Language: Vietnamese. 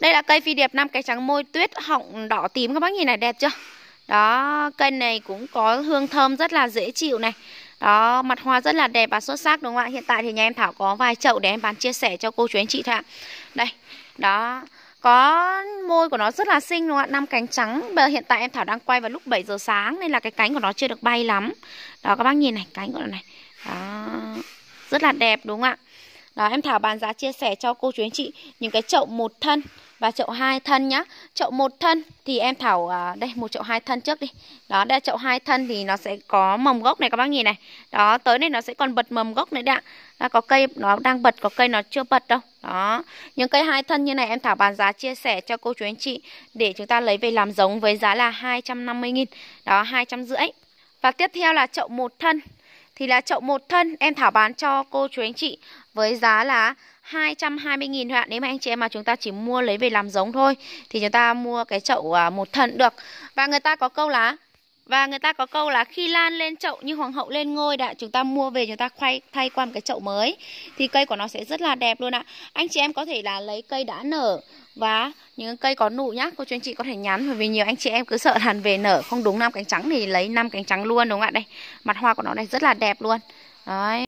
Đây là cây phi điệp năm cái trắng môi tuyết họng đỏ tím các bác nhìn này đẹp chưa? Đó, cây này cũng có hương thơm rất là dễ chịu này. Đó, mặt hoa rất là đẹp và xuất sắc đúng không ạ? Hiện tại thì nhà em Thảo có vài chậu để em bán chia sẻ cho cô chú anh chị thôi ạ. Đây, đó, có môi của nó rất là xinh đúng không ạ, năm cánh trắng. Bây giờ hiện tại em Thảo đang quay vào lúc 7 giờ sáng nên là cái cánh của nó chưa được bay lắm. Đó các bác nhìn này, cánh của nó này. Đó, rất là đẹp đúng không ạ? là em Thảo bán giá chia sẻ cho cô chú anh chị những cái chậu một thân và chậu hai thân nhá. Chậu một thân thì em Thảo à, đây một chậu hai thân trước đi. Đó, đây chậu hai thân thì nó sẽ có mầm gốc này các bác nhìn này. Đó, tới đây nó sẽ còn bật mầm gốc nữa đấy ạ. Là có cây nó đang bật, có cây nó chưa bật đâu. Đó, những cây hai thân như này em Thảo bán giá chia sẻ cho cô chú anh chị để chúng ta lấy về làm giống với giá là 250 000 Đó, 250 rưỡi. Và tiếp theo là chậu một thân thì là chậu một thân em thảo bán cho cô chú anh chị với giá là 220.000 thôi ạ. Nếu mà anh chị em mà chúng ta chỉ mua lấy về làm giống thôi thì chúng ta mua cái chậu à, một thân được. Và người ta có câu là và người ta có câu là khi lan lên chậu như hoàng hậu lên ngôi đã chúng ta mua về chúng ta khoay thay qua một cái chậu mới thì cây của nó sẽ rất là đẹp luôn ạ. Anh chị em có thể là lấy cây đã nở và những cây có nụ nhá cô chú anh chị có thể nhắn bởi vì nhiều anh chị em cứ sợ hàn về nở không đúng năm cánh trắng thì lấy năm cánh trắng luôn đúng không ạ đây mặt hoa của nó này rất là đẹp luôn đấy